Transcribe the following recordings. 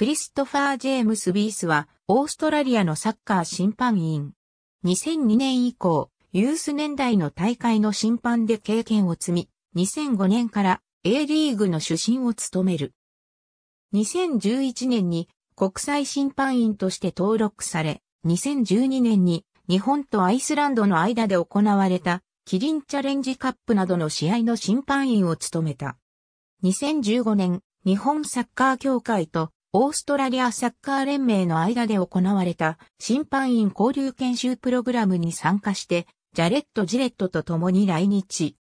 クリストファー・ジェームス・ビースは、オーストラリアのサッカー審判員。2002年以降、ユース年代の大会の審判で経験を積み、2005年から A リーグの主審を務める。2011年に国際審判員として登録され、2012年に日本とアイスランドの間で行われたキリンチャレンジカップなどの試合の審判員を務めた。2015年、日本サッカー協会とオーストラリアサッカー連盟の間で行われた審判員交流研修プログラムに参加して、ジャレット・ジレットと共に来日。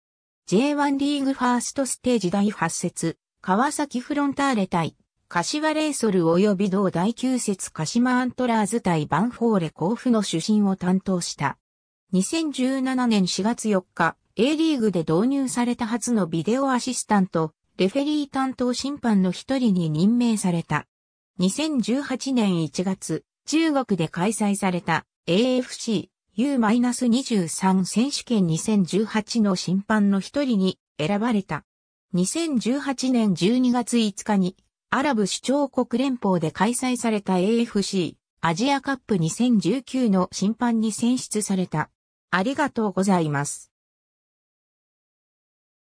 J1 リーグファーストステージ第8節、川崎フロンターレ対、柏レイソル及び同第9節鹿島アントラーズ対バンフォーレ甲府の主審を担当した。2017年4月4日、A リーグで導入された初のビデオアシスタント、レフェリー担当審判の一人に任命された。2018年1月、中国で開催された AFC U-23 選手権2018の審判の一人に選ばれた。2018年12月5日にアラブ首長国連邦で開催された AFC アジアカップ2019の審判に選出された。ありがとうございます。